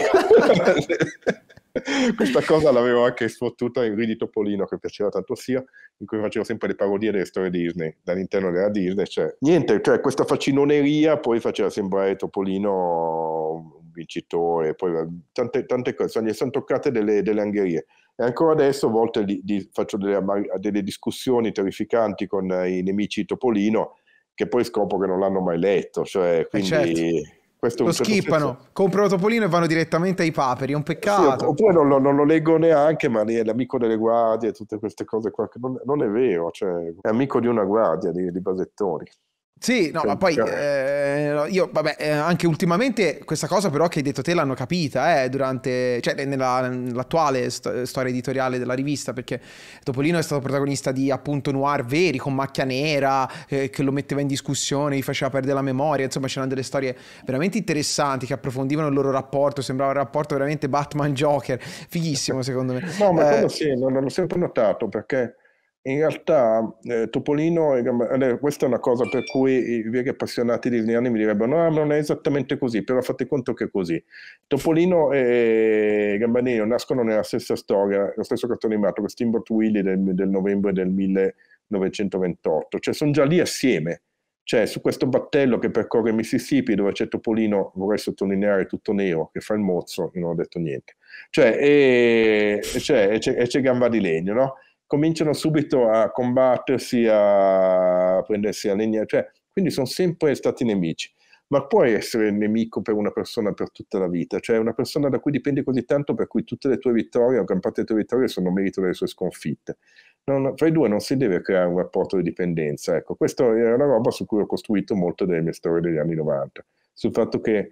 Questa cosa l'avevo anche sfottuta in Ridi Topolino, che piaceva tanto sia, in cui facevo sempre le parodie delle storie Disney, dall'interno della Disney. Cioè, niente, cioè questa facinoneria poi faceva sembrare Topolino un vincitore, poi tante, tante cose, gli sono toccate delle, delle angherie. E ancora adesso a volte di, di, faccio delle, delle, discussioni terrificanti con i nemici Topolino che poi scopro che non l'hanno mai letto. Cioè, eh, certo. quindi... Certo. Questo lo certo skippano, comprano Topolino e vanno direttamente ai paperi, è un peccato. Sì, oppure non lo, non lo, leggo neanche, ma è l'amico delle guardie, tutte queste cose qua, che non, non è vero, cioè, è amico di una guardia di, di Basettoni. Sì, no, ma poi cioè. eh, io, vabbè, eh, anche ultimamente questa cosa però che hai detto te l'hanno capita, eh, durante, cioè nella, nell'attuale sto- storia editoriale della rivista, perché Topolino è stato protagonista di appunto noir veri, con macchia nera, eh, che lo metteva in discussione, gli faceva perdere la memoria, insomma c'erano delle storie veramente interessanti che approfondivano il loro rapporto, sembrava un rapporto veramente Batman-Joker, fighissimo secondo me. no, ma eh, quello sì, non l'ho sempre notato perché in realtà eh, Topolino e Gambaretti, eh, questa è una cosa per cui i veri appassionati disneyani mi direbbero no, non è esattamente così, però fate conto che è così. Topolino e Gambanino nascono nella stessa storia, lo stesso cartone animato, questo Steamboat Willy del, del, novembre del 1928, cioè sono già lì assieme, cioè su questo battello che percorre Mississippi dove c'è Topolino, vorrei sottolineare, tutto nero, che fa il mozzo, io non ho detto niente, cioè, e, cioè, e c'è, e c'è Gamba di Legno, no? cominciano subito a combattersi, a prendersi la legna, cioè, quindi sono sempre stati nemici. Ma puoi essere nemico per una persona per tutta la vita, cioè una persona da cui dipende così tanto per cui tutte le tue vittorie, o gran parte delle tue vittorie, sono merito delle sue sconfitte. Non, fra i due non si deve creare un rapporto di dipendenza. Ecco, questa è una roba su cui ho costruito molte delle mie storie degli anni 90, sul fatto che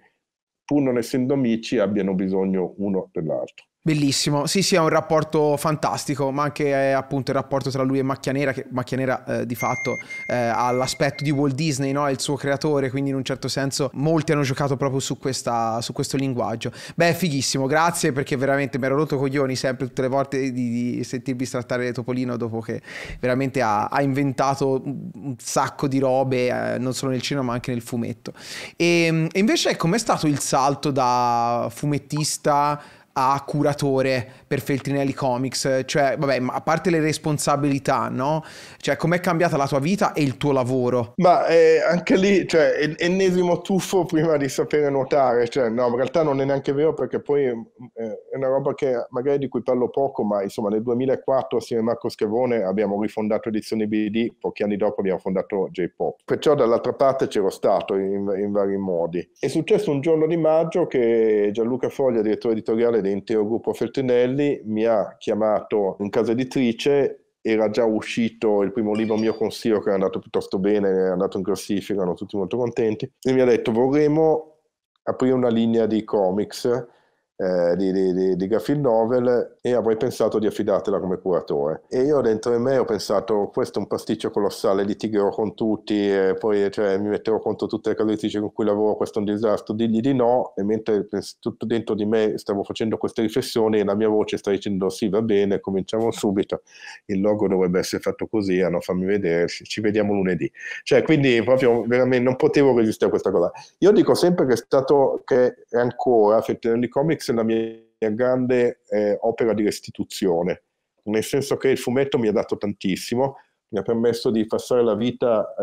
pur non essendo amici abbiano bisogno uno dell'altro. Bellissimo, sì sì è un rapporto fantastico, ma anche eh, appunto il rapporto tra lui e Macchia Nera, che Macchia Nera eh, di fatto eh, ha l'aspetto di Walt Disney, no? è il suo creatore, quindi in un certo senso molti hanno giocato proprio su, questa, su questo linguaggio. Beh, fighissimo, grazie perché veramente mi ero rotto coglioni sempre tutte le volte di, di sentirvi trattare Topolino dopo che veramente ha, ha inventato un sacco di robe, eh, non solo nel cinema ma anche nel fumetto. E, ehm, e invece ecco, com'è stato il salto da fumettista a curatore per Feltrinelli Comics, cioè vabbè, a parte le responsabilità, no? Cioè com'è cambiata la tua vita e il tuo lavoro? Ma eh, anche lì, cioè, ennesimo tuffo prima di sapere nuotare, cioè no, in realtà non è neanche vero perché poi mm, eh, è una roba che magari di cui parlo poco, ma insomma nel 2004 assieme a Marco Schiavone abbiamo rifondato Edizioni BD, pochi anni dopo abbiamo fondato J-Pop, perciò dall'altra parte c'ero stato in, in vari modi. È successo un giorno di maggio che Gianluca Foglia, direttore editoriale l'intero gruppo Feltrinelli, mi ha chiamato in casa editrice era già uscito il primo libro mio consiglio che è andato piuttosto bene, è andato in classifica, erano tutti molto contenti e mi ha detto vorremmo aprire una linea di comics eh, di, di, di, Garfield Novel e avrei pensato di affidartela come curatore. E io dentro di me ho pensato, questo è un pasticcio colossale, litigherò con tutti, poi cioè, mi metterò contro tutte le casuistiche con cui lavoro, questo è un disastro, digli di no, e mentre tutto dentro di me stavo facendo queste riflessioni, la mia voce sta dicendo sì, va bene, cominciamo subito, il logo dovrebbe essere fatto così, a eh, non farmi vedere, ci vediamo lunedì. Cioè, quindi proprio veramente non potevo resistere a questa cosa. Io dico sempre che è stato che è ancora Fettinelli Comics Comics è la mia, mia grande eh, opera di restituzione, nel senso che il fumetto mi ha dato tantissimo, mi ha permesso di passare la vita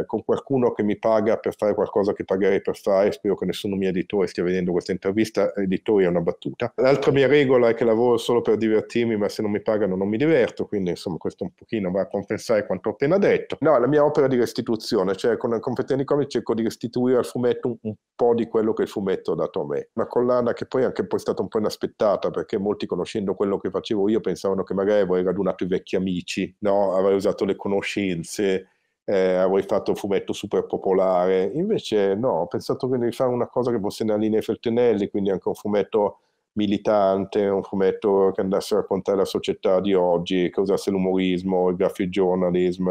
eh, con qualcuno che mi paga per fare qualcosa che pagherei per fare, spero che nessuno mio editore stia vedendo questa intervista, Editori è una battuta. L'altra mia regola è che lavoro solo per divertirmi, ma se non mi pagano non mi diverto, quindi insomma questo un pochino va a compensare quanto ho appena detto. No, la mia opera di restituzione, cioè con il Confettini Comics cerco di restituire al fumetto un, un, po' di quello che il fumetto ha dato a me. Una collana che poi è anche poi stata un po' inaspettata, perché molti conoscendo quello che facevo io pensavano che magari avrei radunato i vecchi amici, no? avrei usato le conoscenze, eh, avrei fatto un fumetto super popolare. Invece no, ho pensato di fare una cosa che fosse nella linea dei quindi anche un fumetto militante, un fumetto che andasse a raccontare la società di oggi, che usasse l'umorismo, il graphic journalism,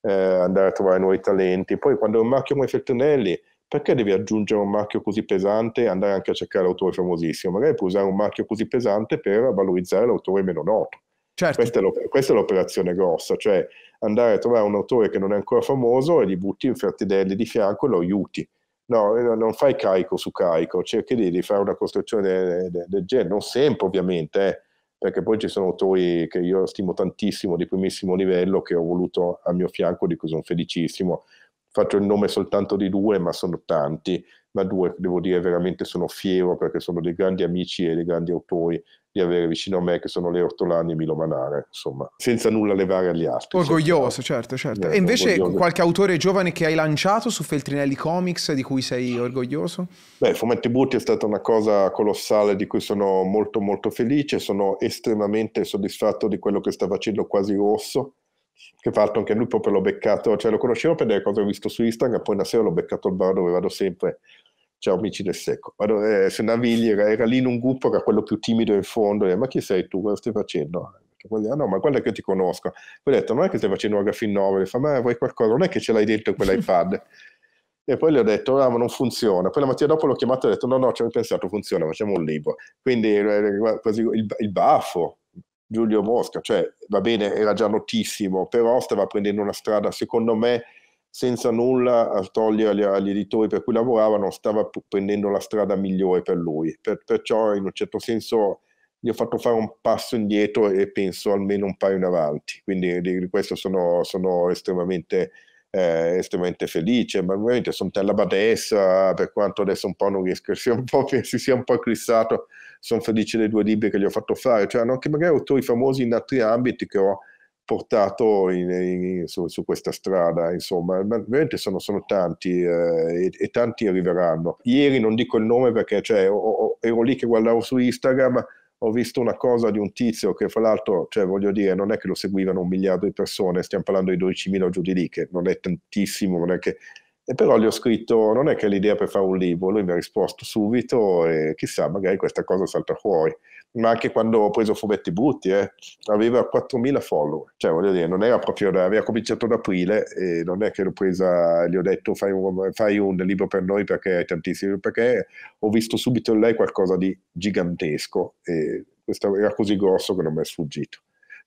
eh, andare a trovare nuovi talenti. Poi quando è un marchio come Feltrinelli, perché devi aggiungere un marchio così pesante e andare anche a cercare l'autore famosissimo? Magari puoi usare un marchio così pesante per valorizzare l'autore meno noto. Certo. Questa, è questa, è l'operazione grossa, cioè andare a trovare un autore che non è ancora famoso e gli butti un Fertidelli di fianco e lo aiuti. Eh, no, non fai carico su carico, cerchi di, di fare una costruzione del, del, del genere, non sempre ovviamente, eh, perché poi ci sono autori che io stimo tantissimo, di primissimo livello, che ho voluto a mio fianco, di cui sono felicissimo. Faccio il nome soltanto di due, ma sono tanti, ma due, devo dire, veramente sono fiero perché sono dei grandi amici e dei grandi autori di avere vicino a me che sono le ortolani e Milo Manare, insomma, senza nulla levare agli altri. Orgoglioso, certo, certo. Eh, e invece orgoglioso. qualche autore giovane che hai lanciato su Feltrinelli Comics di cui sei orgoglioso? Beh, Fumetti Brutti è stata una cosa colossale di cui sono molto molto felice, sono estremamente soddisfatto di quello che sta facendo Quasi Rosso, che fatto anche lui proprio l'ho beccato, cioè lo conoscevo per delle cose che ho visto su Instagram, poi una sera l'ho beccato al bar dove vado sempre Ciao amici del secco. Allora, eh, se Navigli era, era, lì in un gruppo, era quello più timido in fondo, e, ma chi sei tu, cosa stai facendo? Ah, no, ma guarda che ti conosco. Poi ho detto, non è che stai facendo un graphic novel, fa, ma vuoi qualcosa, non è che ce l'hai dentro quell'iPad. e poi le ho detto, ah, ma non funziona. Poi la mattina dopo l'ho chiamato e ho detto, no, no, ci avevo pensato, funziona, facciamo un libro. Quindi quasi il, il baffo, Giulio Mosca, cioè va bene, era già notissimo, però stava prendendo una strada, secondo me, senza nulla a togliere agli, editori per cui lavoravano, stava prendendo la strada migliore per lui. Per, perciò, in un certo senso, gli ho fatto fare un passo indietro e penso almeno un paio in avanti. Quindi di, questo sono, sono estremamente, eh, estremamente, felice. Ma veramente sono alla badessa, per quanto adesso un po' non riesco, si, si sia un po' eclissato. Sono felice dei due libri che gli ho fatto fare, cioè anche magari autori famosi in altri ambiti che ho portato in, in, su, su, questa strada, insomma, Ma veramente sono, sono tanti eh, e, e, tanti arriveranno. Ieri non dico il nome perché cioè, o, o, ero lì che guardavo su Instagram, ho visto una cosa di un tizio che fra l'altro, cioè, voglio dire, non è che lo seguivano un miliardo di persone, stiamo parlando di 12.000 giù di lì, che non è tantissimo, non è che... E però gli ho scritto, non è che l'idea per fare un libro, lui mi ha risposto subito e chissà, magari questa cosa salta fuori ma anche quando ho preso Fumetti Brutti, eh, aveva 4.000 follower, cioè voglio dire, non era proprio, aveva cominciato ad aprile e non è che l'ho presa, gli ho detto fai un, fai un libro per noi perché hai tantissimi, perché ho visto subito in lei qualcosa di gigantesco e questo era così grosso che non mi è sfuggito.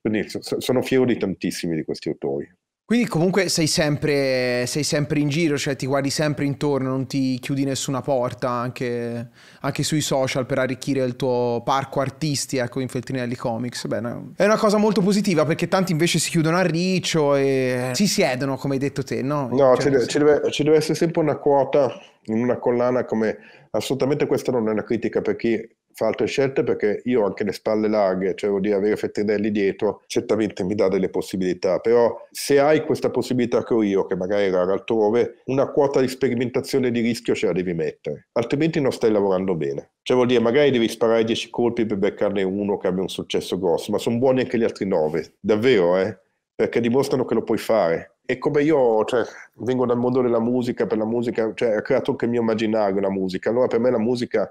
Quindi sono fiero di tantissimi di questi autori. Quindi comunque sei sempre, sei sempre, in giro, cioè ti guardi sempre intorno, non ti chiudi nessuna porta, anche, anche sui social per arricchire il tuo parco artisti, ecco, in Feltrinelli Comics. Bene. È una cosa molto positiva perché tanti invece si chiudono a riccio e si siedono, come hai detto te, no? No, cioè, ci, deve, ci, deve, ci deve essere sempre una quota in una collana come... Assolutamente questa non è una critica per chi fa altre scelte perché io ho anche le spalle larghe, cioè vuol dire avere Fettinelli dietro, certamente mi dà delle possibilità, però se hai questa possibilità che ho io, che magari era altrove, una quota di sperimentazione di rischio ce la devi mettere, altrimenti non stai lavorando bene. Cioè vuol dire magari devi sparare 10 colpi per beccarne uno che abbia un successo grosso, ma sono buoni anche gli altri 9, davvero, eh? Perché dimostrano che lo puoi fare. E come io cioè, vengo dal mondo della musica, per la musica, cioè ho creato anche il mio immaginario la musica, allora per me la musica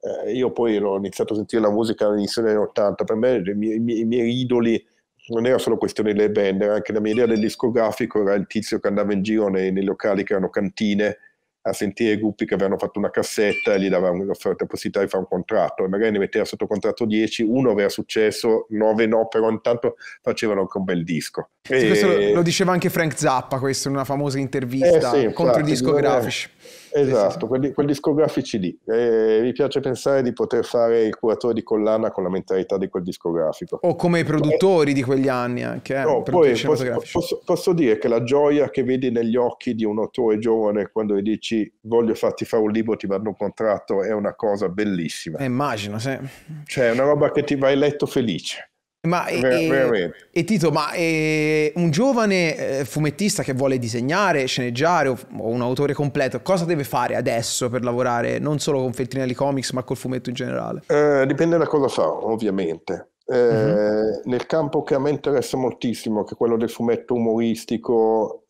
eh, io poi ho iniziato a sentire la musica all'inizio degli anni 80, per me i miei, i miei idoli non era solo questione delle band, era anche la mia idea del discografico, era il tizio che andava in giro nei, nei locali che erano cantine a sentire i gruppi che avevano fatto una cassetta e gli davano l'offerta possibilità di fare un contratto e magari ne metteva sotto contratto 10, uno aveva successo, 9 no, però intanto facevano anche un bel disco. e... lo, lo, diceva anche Frank Zappa questo in una famosa intervista eh sì, contro infatti, i discografici. Bisogna eh. Esatto, quelli, quelli discografici lì. Eh, mi piace pensare di poter fare il curatore di collana con la mentalità di quel discografico. O come i eh. produttori eh, di quegli anni anche. Eh, no, poi posso, posso, posso, dire che la gioia che vedi negli occhi di un autore giovane quando gli dici voglio farti fare un libro, ti mando un contratto, è una cosa bellissima. Eh, immagino, sì. Cioè è una roba che ti vai letto felice. Ma e, eh, e, Tito, ma eh, un giovane eh, fumettista che vuole disegnare, sceneggiare o, o, un autore completo, cosa deve fare adesso per lavorare non solo con Feltrinelli Comics ma col fumetto in generale? Eh, dipende da cosa fa, ovviamente. Eh, uh-huh. Nel campo che a me interessa moltissimo, che è quello del fumetto umoristico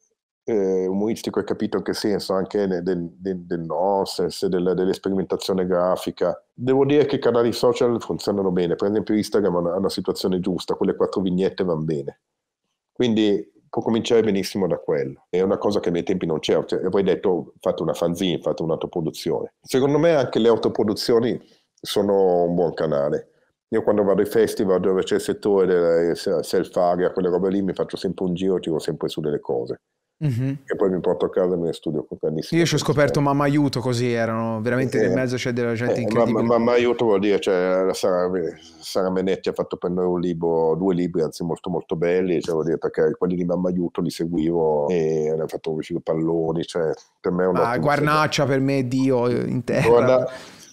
eh, umoristico e capito in che senso, anche del, del, del nonsense, del, dell'esperimentazione grafica. Devo dire che i canali social funzionano bene, per esempio Instagram ha una, una situazione giusta, quelle quattro vignette vanno bene. Quindi può cominciare benissimo da quello. È una cosa che nei tempi non c'era. Cioè, voi detto fate una fanzine, fate un'autoproduzione. Secondo me anche le autoproduzioni sono un buon canale. Io quando vado ai festival dove c'è il settore del eh, self-area, quelle robe lì, mi faccio sempre un giro, e tiro sempre su delle cose. Mm-hmm. Che poi mi porto a casa e me ne studio con tantissimi. Io ci ho scoperto Mamma Aiuto così, erano veramente eh, nel mezzo c'è cioè, della gente eh, incredibile. Mamma, Aiuto vuol dire, cioè, Sara, Sara, Menetti ha fatto per noi un libro, due libri anzi molto molto belli, cioè, dire, perché quelli di Mamma Aiuto li seguivo e ne ha fatto uscire palloni, cioè per me è una... Ah, Guarnaccia per me Dio in terra. Guarda,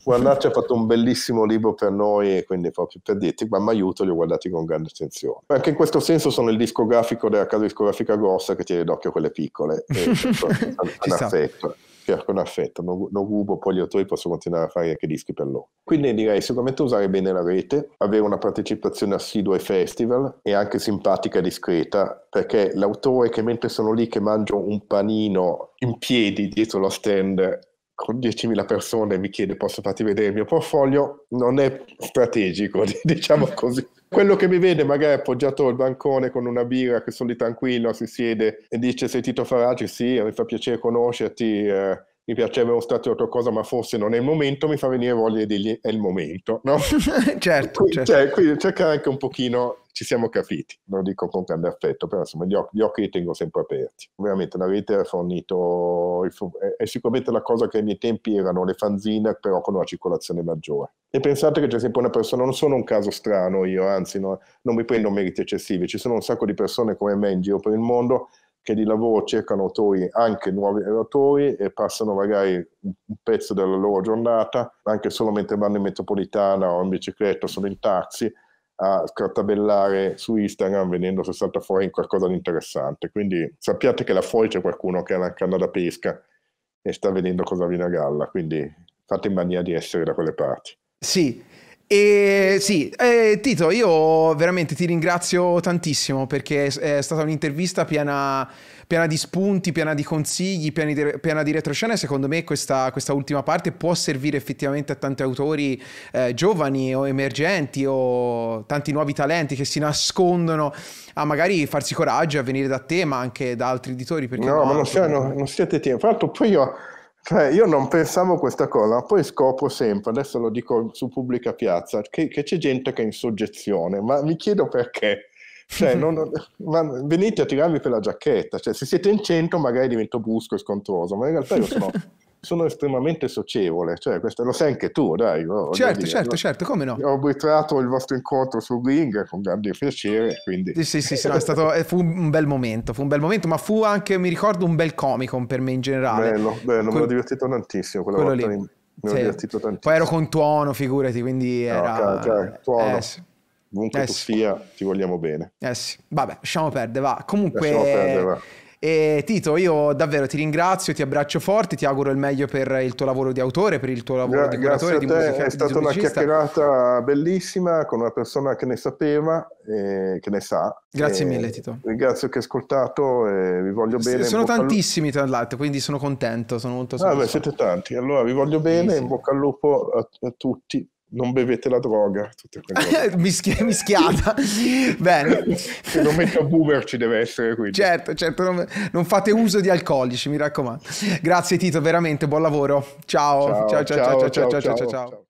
Guardarci ha fatto un bellissimo libro per noi, quindi proprio per dirti, ma mi aiuto li ho guardati con grande attenzione. Anche in questo senso sono il discografico della casa discografica grossa che tiene d'occhio quelle piccole. E, con affetto con affetto, non, non rubo, poi gli autori possono continuare a fare anche dischi per loro. Quindi direi sicuramente usare bene la rete, avere una partecipazione assidua ai festival e anche simpatica e discreta, perché l'autore che mentre sono lì che mangio un panino in piedi dietro lo stand con 10.000 persone mi chiede posso farti vedere il mio portfolio, non è strategico, diciamo così. Quello che mi vede magari appoggiato al bancone con una birra che sono lì tranquillo, si siede e dice sentito Tito Farage, sì, mi fa piacere conoscerti, eh, mi piacerebbe mostrarti altra cosa, ma forse non è il momento, mi fa venire voglia di dirgli è il momento, no? certo, quindi, certo. Cioè, quindi cercare anche un pochino ci siamo capiti, lo dico con grande affetto, però insomma gli, oc- gli occhi li tengo sempre aperti. Ovviamente la rete ha fornito, è sicuramente la cosa che ai miei tempi erano le fanzine, però con una circolazione maggiore. E pensate che c'è sempre una persona, non sono un caso strano io, anzi no, non mi prendo meriti eccessivi, ci sono un sacco di persone come me in giro per il mondo che di lavoro cercano autori, anche nuovi autori, e passano magari un pezzo della loro giornata, anche solo mentre vanno in metropolitana o in bicicletta, sono in taxi, a scartabellare su Instagram vedendo se salta fuori in qualcosa di interessante. Quindi sappiate che là fuori c'è qualcuno che ha una canna da pesca e sta vedendo cosa viene a galla, quindi fate in maniera di essere da quelle parti. Sì, e sì, eh, Tito, io veramente ti ringrazio tantissimo perché è stata un'intervista piena piena di spunti, piena di consigli, piena di, piena di retroscena. Secondo me questa, questa, ultima parte può servire effettivamente a tanti autori eh, giovani o emergenti o tanti nuovi talenti che si nascondono a magari farsi coraggio a venire da te, ma anche da altri editori. no, no ma non, sia, no, non siete tempo. Tra l'altro poi io... Cioè, io non pensavo questa cosa, ma poi scopro sempre, adesso lo dico su pubblica piazza, che, che c'è gente che è in soggezione, ma mi chiedo perché. Cioè, non, venite a tirarvi per la giacchetta. Cioè, se siete in 100 magari divento brusco e scontroso, ma in realtà io sono... sono estremamente socievole, cioè, questo, lo sai anche tu, dai. No? Certo, certo, certo, come no? Ho arbitrato il vostro incontro su ring con grande piacere, quindi... Sì, sì, sì, no, stato, eh, fu un bel momento, fu un bel momento, ma fu anche, mi ricordo, un bel comico per me in generale. Bello, bello, que- me l'ho divertito tantissimo quella quello volta, lì. mi sì. divertito tantissimo. Poi ero con tuono, figurati, quindi no, era... Cioè, tuono. Eh, sì. Comunque eh tu sia, ti vogliamo bene. Eh sì, vabbè, lasciamo perdere, va. Comunque... Perdere, va. E eh, Tito, io davvero ti ringrazio, ti abbraccio forte, ti auguro il meglio per il tuo lavoro di autore, per il tuo lavoro Gra- di curatore, di musica. È stata una chiacchierata bellissima con una persona che ne sapeva e che ne sa. Grazie e mille Tito. Ringrazio che hai ascoltato e vi voglio bene. S- sono tantissimi tra l'altro, quindi sono contento, sono molto soddisfatto. Ah, beh, siete tanti, allora vi voglio bene, sì, sì. in bocca al lupo a, a tutti non bevete la droga, tutte Mischi- mischiata. Bene. Se non mette a boomer ci deve essere quindi. Certo, certo, non, non, fate uso di alcolici, mi raccomando. Grazie Tito, veramente buon lavoro. ciao, ciao, ciao, ciao, ciao, ciao. ciao, ciao, ciao